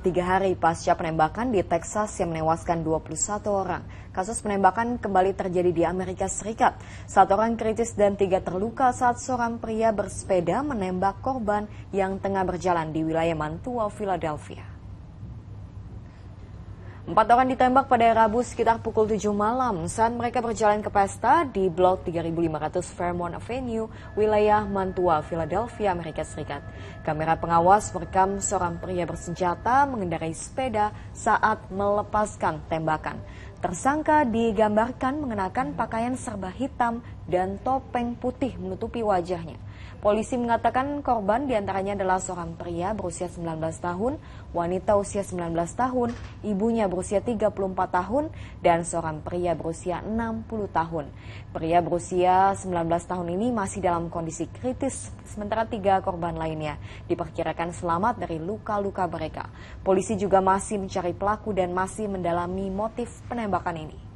Tiga hari pasca penembakan di Texas yang menewaskan 21 orang, kasus penembakan kembali terjadi di Amerika Serikat. Satu orang kritis dan tiga terluka saat seorang pria bersepeda menembak korban yang tengah berjalan di wilayah Mantua, Philadelphia. Empat orang ditembak pada Rabu sekitar pukul 7 malam saat mereka berjalan ke pesta di blok 3500 Fairmont Avenue, wilayah Mantua, Philadelphia, Amerika Serikat. Kamera pengawas merekam seorang pria bersenjata mengendarai sepeda saat melepaskan tembakan. Tersangka digambarkan mengenakan pakaian serba hitam dan topeng putih menutupi wajahnya. Polisi mengatakan korban diantaranya adalah seorang pria berusia 19 tahun, wanita usia 19 tahun, ibunya berusia 34 tahun, dan seorang pria berusia 60 tahun. Pria berusia 19 tahun ini masih dalam kondisi kritis, sementara tiga korban lainnya diperkirakan selamat dari luka-luka mereka. Polisi juga masih mencari pelaku dan masih mendalami motif penembakan makan ini.